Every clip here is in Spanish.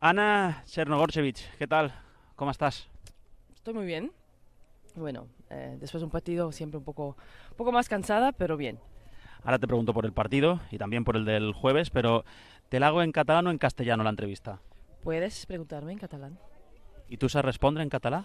Ana Chernogorchevich, ¿qué tal? ¿Cómo estás? Estoy muy bien. Bueno, eh, después de un partido siempre un poco, poco más cansada, pero bien. Ahora te pregunto por el partido y también por el del jueves, pero ¿te la hago en catalán o en castellano la entrevista? Puedes preguntarme en catalán. ¿Y tú sabes responde en catalán?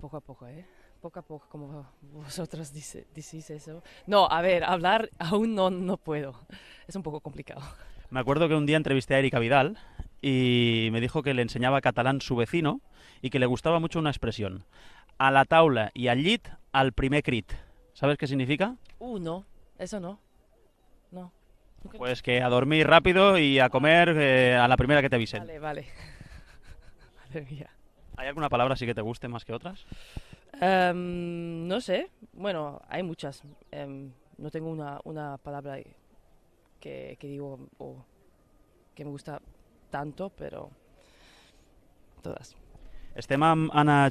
Poco a poco, ¿eh? Poco a poco, como vosotros dice, decís eso. No, a ver, hablar aún no, no puedo. Es un poco complicado. Me acuerdo que un día entrevisté a Erika Vidal y me dijo que le enseñaba catalán su vecino y que le gustaba mucho una expresión. A la taula y al llit, al primer crit. ¿Sabes qué significa? Uh, no, eso no. No. Pues que a dormir rápido y a comer eh, a la primera que te avisen. Vale, vale. mía. ¿Hay alguna palabra así que te guste más que otras? Em, no sé. Bueno, hay muchas. Em, no tengo una, palabra que, digo o que me gusta tanto, pero todas. Estem amb Anna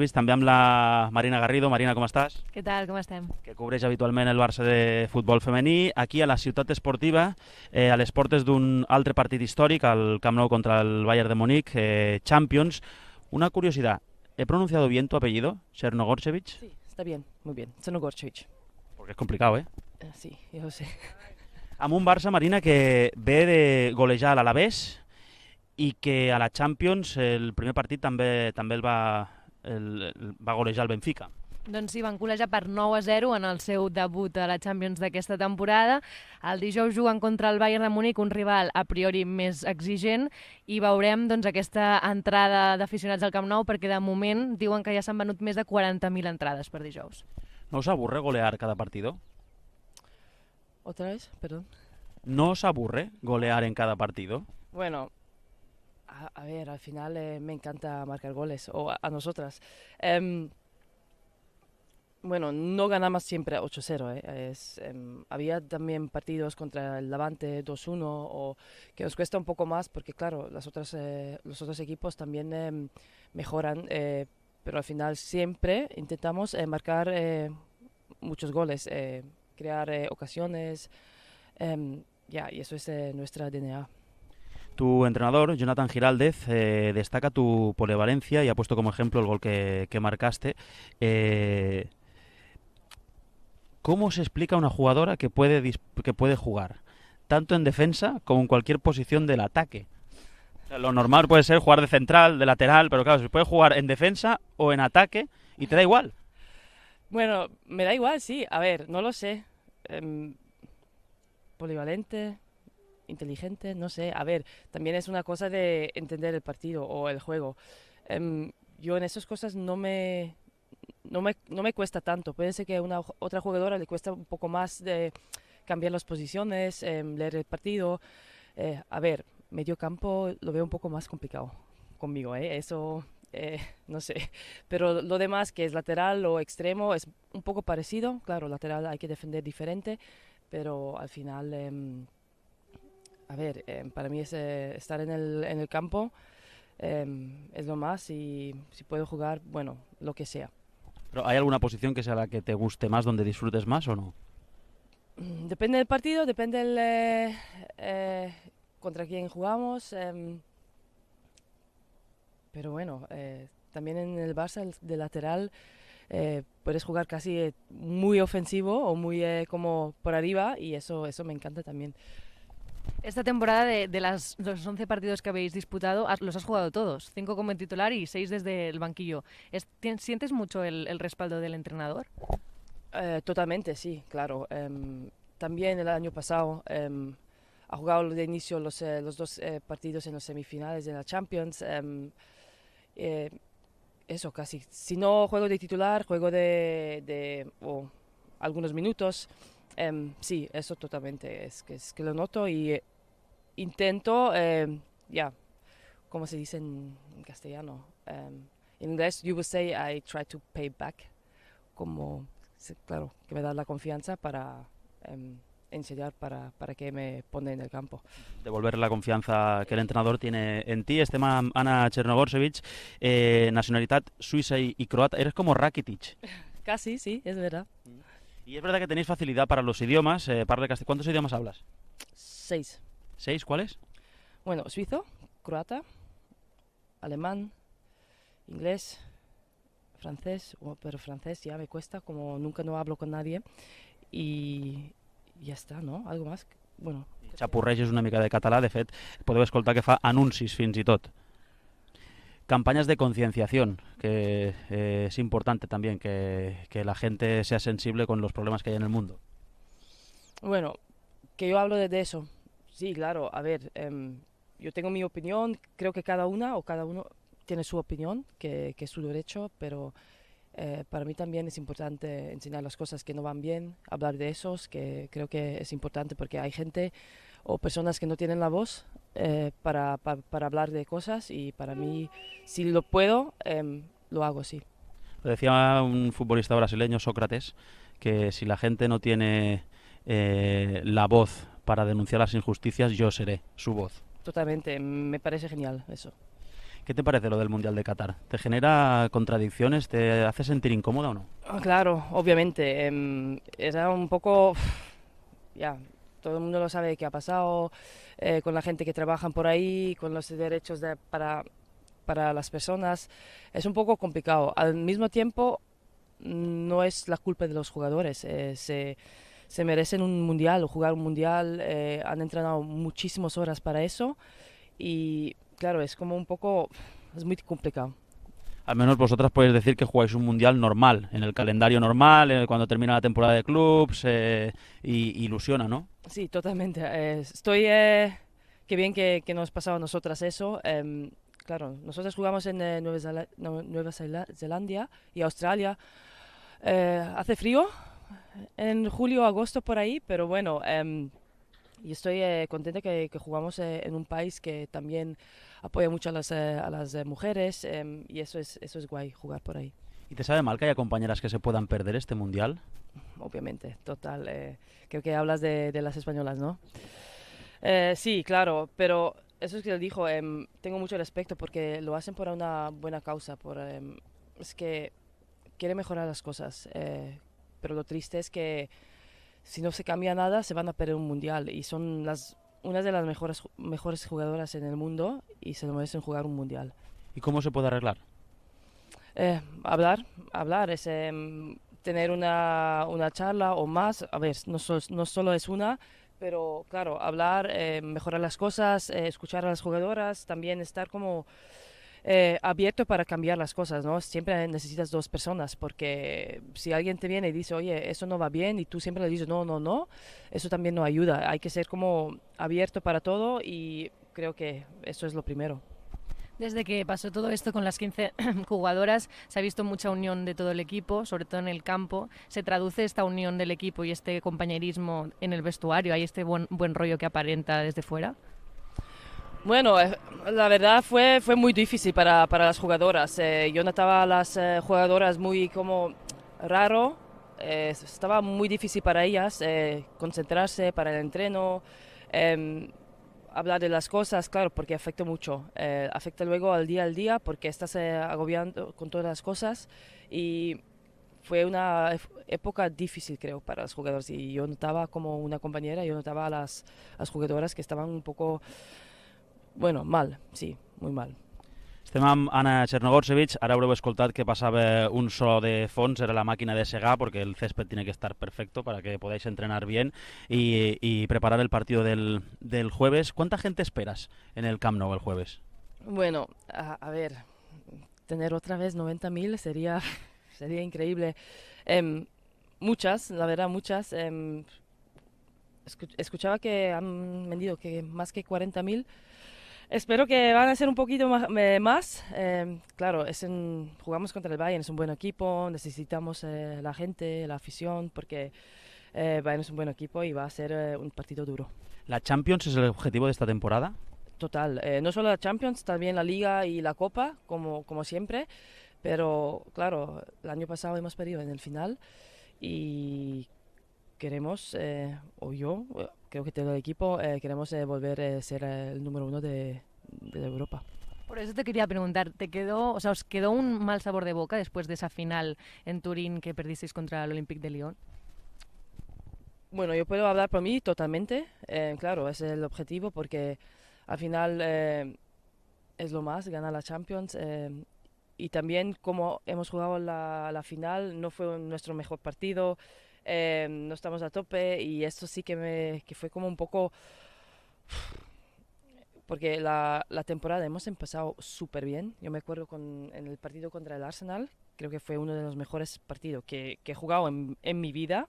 vist també amb la Marina Garrido. Marina, com estàs? Què tal, com estem? Que cobreix habitualment el Barça de futbol femení. Aquí, a la ciutat esportiva, eh, a les portes d'un altre partit històric, el Camp Nou contra el Bayern de Múnich, eh, Champions. Una curiositat, ¿he pronunciado bien tu apellido, Chernogorcevic? Sí, está bien, muy bien, Chernogorcevic. Porque es complicado, eh? ¿eh? Sí, yo sé. Amb un Barça, Marina, que ve de golejar a l'Alavés, i que a la Champions el primer partit també també el va, el, el va golejar el Benfica. Doncs sí, van colejar per 9 a 0 en el seu debut a la Champions d'aquesta temporada. El dijous juguen contra el Bayern de Múnich, un rival a priori més exigent, i veurem doncs, aquesta entrada d'aficionats al Camp Nou, perquè de moment diuen que ja s'han venut més de 40.000 entrades per dijous. ¿No us avorre golear cada partido? ¿Otra vez? Perdón. ¿No os aburre golear en cada partido? Bueno, a, ver, al final eh, me encanta marcar goles, o a, nosotras. Em, bueno, no ganamos siempre 8-0. Eh, em, había también partidos contra el Levante 2-1 o que nos cuesta un poco más porque, claro, las otras, eh, los otros equipos también em, mejoran, pero al final siempre intentamos marcar muchos goles, crear ocasiones, ya, y eso es nuestra DNA. Tu entrenador, Jonathan Giraldez, eh, destaca tu polivalencia y ha puesto como ejemplo el gol que, marcaste. Eh, ¿Cómo se explica una jugadora que puede, que puede jugar tanto en defensa como en cualquier posición del ataque? lo normal puede ser jugar de central, de lateral, pero claro, se puede jugar en defensa o en ataque y te da igual. Bueno, me da igual, sí. A ver, no lo sé. Em, polivalente inteligente, no sé. A ver, también es una cosa de entender el partido o el juego. Em, yo en esas cosas no me, no me, cuesta tanto. Puede ser que a una otra jugadora le cuesta un poco más de cambiar las posiciones, em, leer el partido. Eh, a ver, medio campo lo veo un poco más complicado conmigo, ¿eh? eso eh, no sé. Pero lo demás, que es lateral o extremo, es un poco parecido. Claro, lateral hay que defender diferente, pero al final em, a ver, eh, para mí es eh, estar en el, en el campo em, es lo más y si puedo jugar, bueno, lo que sea. ¿Pero hay alguna posición que sea la que te guste más, donde disfrutes más o no? Mm, depende del partido, depende eh, contra quién jugamos. Em, pero bueno, también en el Barça, de lateral, puedes jugar casi muy ofensivo o muy como por arriba y eso, eso me encanta también. Esta temporada de, las, los 11 partidos que habéis disputado, los has jugado todos, 5 como titular y 6 desde el banquillo. ¿Sientes mucho el, respaldo del entrenador? Eh, totalmente, sí, claro. Em, también el año pasado em, ha jugado de inicio los, eh, dos eh, partidos en los semifinales de la Champions em, eso casi. Si no juego de titular, juego de, algunos minutos. sí, eso totalmente es que, es que lo noto y intento, em, ya, como se dice en castellano? Em, en inglés, you would say I try to pay back, como, claro, que me da la confianza para em, enseñar, para, para, que me ponga en el campo. Devolver la confianza que el entrenador tiene en ti. Este man, Ana Chernogorcevic, eh, nacionalidad suiza y, croata. Eres como Rakitic. Casi, sí, es verdad. Mm. Y es verdad que tenéis facilidad para los idiomas. Eh, ¿Cuántos idiomas hablas? Seis. ¿Seis cuáles? Bueno, suizo, croata, alemán, inglés, francés, pero francés ya me cuesta, como nunca no hablo con nadie. Y ya está, no? Algo más? Bueno... es una mica de catalá, de fed podeu escoltar que fa anuncis fins i tot. Campañas de concienciación, que es eh, importante también que, que la gente sea sensible con los problemas que hay en el mundo. Bueno, que yo hablo de eso, Sí, claro, a ver, em, yo tengo mi opinión, creo que cada una o cada uno tiene su opinión, que, es su derecho, pero eh, para mí también es importante enseñar las cosas que no van bien, hablar de esos, que creo que es importante porque hay gente o personas que no tienen la voz eh, para, hablar de cosas y para mí, si lo puedo, em, lo hago, sí. Lo decía un futbolista brasileño, Sócrates, que si la gente no tiene eh, la voz para denunciar las injusticias, yo seré su voz. Totalmente, me parece genial eso. ¿Qué te parece lo del Mundial de Qatar? ¿Te genera contradicciones? ¿Te hace sentir incómoda o no? Ah, claro, obviamente. Em, era un poco... Ya, todo el mundo lo sabe qué ha pasado eh, con la gente que trabajan por ahí, con los derechos para, para las personas. Es un poco complicado. Al mismo tiempo, no es la culpa de los jugadores. Eh, se, se merecen un mundial o jugar un mundial, eh, han entrenado muchísimas horas para eso y claro, es como un poco, es muy complicado. Al menos vosotras podéis decir que jugáis un mundial normal, en el calendario normal, cuando termina la temporada de clubs, eh, y ilusiona, ¿no? Sí, totalmente. Eh, estoy, eh, qué bien que, que, nos pasaba a nosotras eso em, claro, nosotros jugamos en Nueva, zelanda Zelandia y Australia. hace frío, en julio, o agosto por ahí, pero bueno, em, y estoy eh, contenta que, jugamos eh, en un país que también apoya mucho a las, eh, las mujeres em, y eso es, eso es guay, jugar por ahí. ¿Y te sabe mal que haya compañeras que se puedan perder este mundial? Obviamente, total. creo que hablas de, las españolas, ¿no? sí, claro, pero eso es que te dijo, em, tengo mucho respeto porque lo hacen por una buena causa, por, es que quiere mejorar las cosas pero lo triste es que si no se cambia nada, se van a perder un mundial. Y son las, de las mejores, mejores jugadoras en el mundo y se merecen jugar un mundial. ¿Y cómo se puede arreglar? Eh, hablar, hablar, es, em, tener una, charla o más. A ver, no, no solo es una, pero claro, hablar, eh, mejorar las cosas, eh, escuchar a las jugadoras, también estar como eh, abierto para cambiar las cosas, ¿no? Siempre necesitas dos personas porque si alguien te viene y dice, oye, eso no va bien y tú siempre le dices, no, no, no, eso también no ayuda. Hay que ser como abierto para todo y creo que eso es lo primero. Desde que pasó todo esto con las 15 jugadoras, se ha visto mucha unión de todo el equipo, sobre todo en el campo. ¿Se traduce esta unión del equipo y este compañerismo en el vestuario? ¿Hay este buen rollo que aparenta desde fuera? Bueno, eh, la verdad fue, fue muy difícil para, para las jugadoras. Eh, yo notaba a las eh, jugadoras muy como raro. estaba muy difícil para ellas concentrarse para el entreno, em, hablar de las cosas, claro, porque afecta mucho. afecta luego al día al día porque estás agobiando con todas las cosas y fue una época difícil, creo, para los jugadores. Y yo notaba como una compañera, yo notaba a las, las jugadoras que estaban un poco bueno, mal, sí, muy mal. Estem amb Ana Chernogorcevich, Ahora haureu escoltat que pasaba un solo de fons, era la máquina de Sega porque el césped tiene que estar perfecto para que podáis entrenar bien y, preparar el partido del, jueves. ¿Cuánta gente esperas en el Camp Nou el jueves? Bueno, a, ver, tener otra vez 90.000 sería, sería increíble. Em, muchas, la verdad, muchas. Em, escuchaba que han vendido que más que 40.000 Espero que van a ser un poquito más. Eh, más. Em, claro, es jugamos contra el Bayern, es un buen equipo, necesitamos eh, la gente, la afición, porque eh, Bayern es un buen equipo y va a ser eh, un partido duro. ¿La Champions es el objetivo de esta temporada? Total, no solo la Champions, también la Liga y la Copa, como, como siempre, pero claro, el año pasado hemos perdido en el final y queremos, eh, o yo, eh, creo que todo el equipo, eh, queremos volver a ser el número uno de, Europa. Por eso te quería preguntar, ¿te quedó, o sea, os quedó un mal sabor de boca después de esa final en Turín que perdisteis contra el Olympique de Lyon? Bueno, yo puedo hablar por mí totalmente, claro, ese es el objetivo porque al final es lo más, ganar la Champions y también como hemos jugado la, la final, no fue nuestro mejor partido, Em, no estamos a tope y esto sí que, me, que fue como un poco... Porque la, temporada hemos empezado súper bien. Yo me acuerdo con, en el partido contra el Arsenal, creo que fue uno de los mejores partidos que, que he jugado en, en mi vida.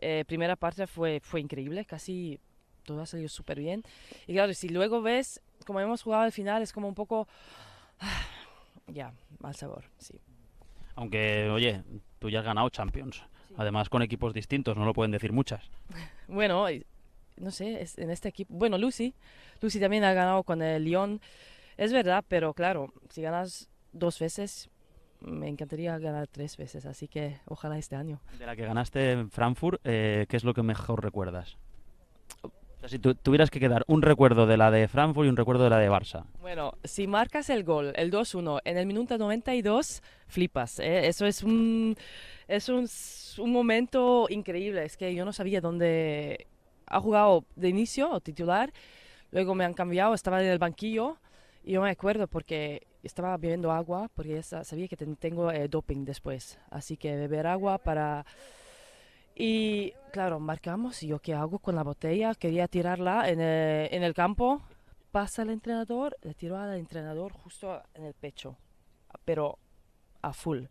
Eh, primera parte fue, fue increíble, casi todo ha salido súper bien. Y claro, si luego ves como hemos jugado al final, es como un poco. ya, mal sabor, sí. Aunque, oye, tú ya has ganado Champions. Además, con equipos distintos, no lo pueden decir muchas. Bueno, no sé, en este equipo. Bueno, Lucy. Lucy también ha ganado con el Lyon. Es verdad, pero claro, si ganas dos veces, me encantaría ganar tres veces, así que ojalá este año. De la que ganaste en Frankfurt, eh, ¿qué es lo que mejor recuerdas? si tuvieras que quedar un recuerdo de la de Frankfurt y un recuerdo de la de Barça. Bueno, si marcas el gol, el 2-1, en el minuto 92, flipas. ¿eh? Eso es un, es un, un momento increíble. Es que yo no sabía dónde ha jugado de inicio o titular. Luego me han cambiado, estaba en el banquillo. Y yo me acuerdo porque estaba bebiendo agua, porque ya sabía que tengo eh, doping después. Así que beber agua para y claro, marcamos, y yo qué hago con la botella, quería tirarla eh, en el, campo, pasa el entrenador, le tiro al entrenador justo en el pecho, pero a full.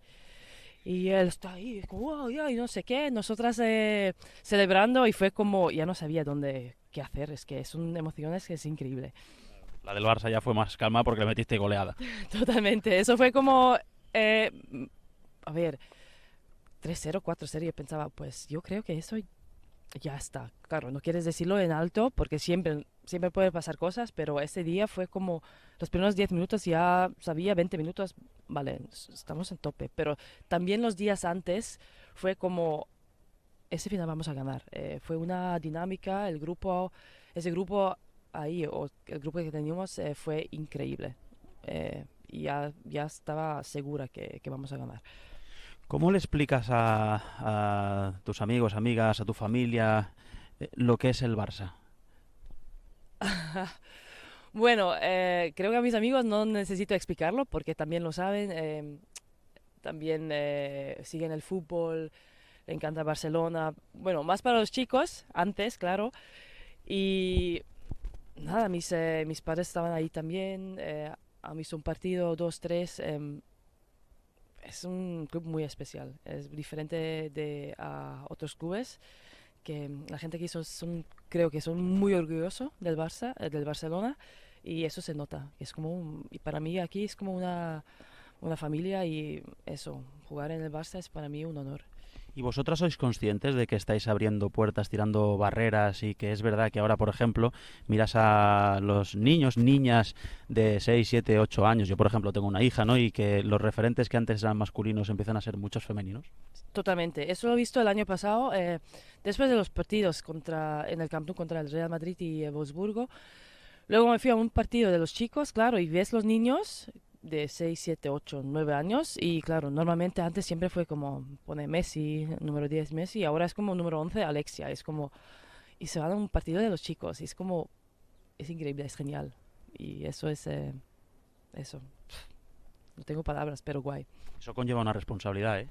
Y él está ahí, y no sé qué, nosotras eh, celebrando y fue como, ya no sabía dónde, qué hacer, es que son emociones que es increíble. La del Barça ya fue más calma porque le metiste goleada. Totalmente, eso fue como, eh, a ver, 3-0, 4-0, yo pensaba, pues yo creo que eso ya está. Claro, no quieres decirlo en alto porque siempre, siempre pasar cosas, pero ese día fue como los primeros 10 minutos ya sabía, 20 minutos, vale, estamos en tope. Pero también los días antes fue como, ese final vamos a ganar. Eh, fue una dinámica, el grupo, ese grupo ahí, el grupo que teníamos eh, fue increíble. Eh, y ya, ya estaba segura que vamos a ganar. ¿Cómo le explicas a, tus amigos, amigas, a tu familia eh, lo que es el Barça? bueno, eh, creo que a mis amigos no necesito explicarlo porque también lo saben, em, también eh, siguen el fútbol, le encanta Barcelona, bueno, más para los chicos, antes, claro, y nada, mis, mis padres estaban ahí también, han visto un partido, dos, tres em, es un club muy especial, es diferente de a otros clubes que la gente aquí son, son creo que son muy orgullosos del Barça, eh, del Barcelona y eso se nota. Es como y para mí aquí es como una, una familia y eso, jugar en el Barça es para mí un honor. ¿Y vosotras sois conscientes de que estáis abriendo puertas, tirando barreras y que es verdad que ahora, por ejemplo, miras a los niños, niñas de 6, 7, 8 años, yo por ejemplo tengo una hija, ¿no? Y que los referentes que antes eran masculinos empiezan a ser muchos femeninos. Totalmente, eso lo he visto el año pasado, eh, después de los partidos contra, en el Camp contra el Real Madrid y el Wolfsburgo. Luego me fui a un partido de los chicos, claro, y ves los niños de 6, 7, 8, 9 años y claro, normalmente antes siempre fue como pone Messi, número 10 Messi, y ahora es como número 11 Alexia, es como, y se van a un partido de los chicos, y es como, es increíble, es genial, y eso es, eh, eso, no tengo palabras, pero guay. Eso conlleva una responsabilidad, ¿eh?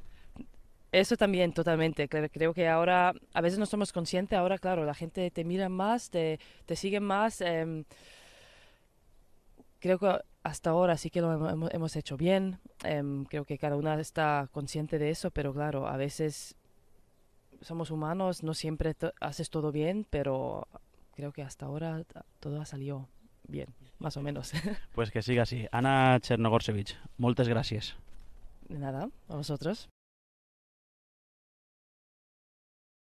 Eso también, totalmente. Creo que ahora, a veces no somos conscientes, ahora claro, la gente te mira más, te, te sigue más. Em, creo que hasta ahora sí que lo hemos, hecho bien. Em, creo que cada una está consciente de eso, pero claro, a veces somos humanos, no siempre haces todo bien, pero creo que hasta ahora todo ha salido bien, más o menos. Pues que siga así. Ana Chernogorsevich, muchas gracias. De nada, a vosotros.